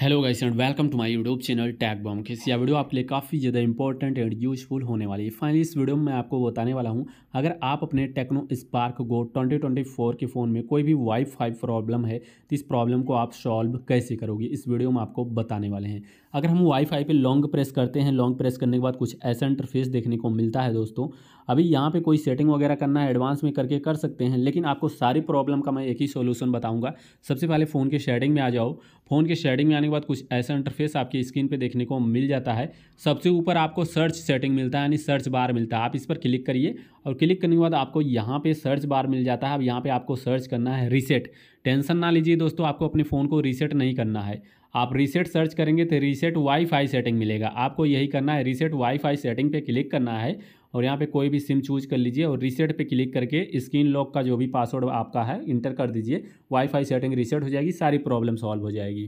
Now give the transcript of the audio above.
hello guys and welcome to my YouTube channel टैग बॉम के यह वीडियो आपके लिए काफ़ी ज़्यादा इंपॉर्टेंट एंड यूजफुल होने वाली है फाइनली इस वीडियो में मैं आपको बताने वाला हूं अगर आप अपने टेक्नो स्पार्क गो 2024 के फ़ोन में कोई भी वाईफाई प्रॉब्लम है तो इस प्रॉब्लम को आप सॉल्व कैसे करोगे इस वीडियो में आपको बताने वाले हैं अगर हम वाईफाई पर लॉन्ग प्रेस करते हैं लॉन्ग प्रेस करने के बाद कुछ ऐसा इंटरफेस देखने को मिलता है दोस्तों अभी यहाँ पर कोई सेटिंग वगैरह करना है एडवांस में करके कर सकते हैं लेकिन आपको सारी प्रॉब्लम का मैं एक ही सोल्यूशन बताऊँगा सबसे पहले फ़ोन के शेडिंग में आ जाओ फ़ोन के शेडिंग में जाने के बाद कुछ ऐसा इंटरफेस आपकी स्क्रीन पे देखने को मिल जाता है सबसे ऊपर आपको सर्च सेटिंग मिलता है यानी सर्च बार मिलता है आप इस पर क्लिक करिए और क्लिक करने के बाद आपको यहाँ पे सर्च बार मिल जाता है अब यहाँ पे आपको सर्च करना है रीसेट टेंशन ना लीजिए दोस्तों आपको अपने फ़ोन को रीसेट नहीं करना है आप रीसेट सर्च करेंगे तो रीसेट वाईफाई सेटिंग मिलेगा आपको यही करना है रीसेट वाईफाई सेटिंग पे क्लिक करना है और यहाँ पे कोई भी सिम चूज कर लीजिए और रीसेट पे क्लिक करके स्क्रीन लॉक का जो भी पासवर्ड आपका है इंटर कर दीजिए वाईफाई सेटिंग रीसेट हो जाएगी सारी प्रॉब्लम सॉल्व हो जाएगी